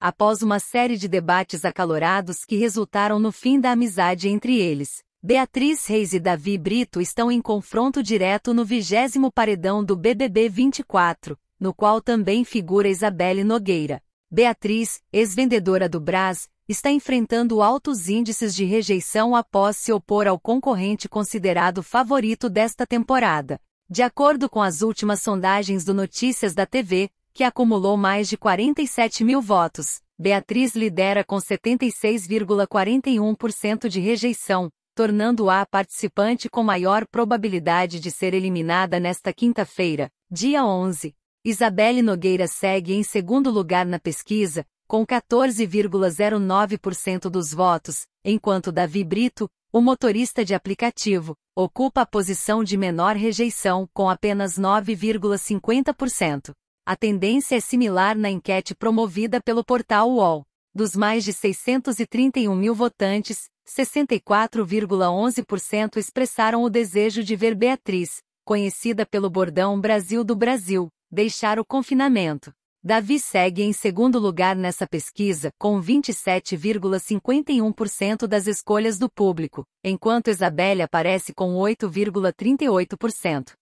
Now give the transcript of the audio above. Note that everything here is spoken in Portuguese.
Após uma série de debates acalorados que resultaram no fim da amizade entre eles, Beatriz Reis e Davi Brito estão em confronto direto no vigésimo paredão do BBB 24, no qual também figura Isabelle Nogueira. Beatriz, ex-vendedora do Brás, está enfrentando altos índices de rejeição após se opor ao concorrente considerado favorito desta temporada. De acordo com as últimas sondagens do Notícias da TV, que acumulou mais de 47 mil votos. Beatriz lidera com 76,41% de rejeição, tornando-a a participante com maior probabilidade de ser eliminada nesta quinta-feira, dia 11. Isabelle Nogueira segue em segundo lugar na pesquisa, com 14,09% dos votos, enquanto Davi Brito, o motorista de aplicativo, ocupa a posição de menor rejeição com apenas 9,50%. A tendência é similar na enquete promovida pelo portal UOL. Dos mais de 631 mil votantes, 64,11% expressaram o desejo de ver Beatriz, conhecida pelo bordão Brasil do Brasil, deixar o confinamento. Davi segue em segundo lugar nessa pesquisa, com 27,51% das escolhas do público, enquanto Isabelle aparece com 8,38%.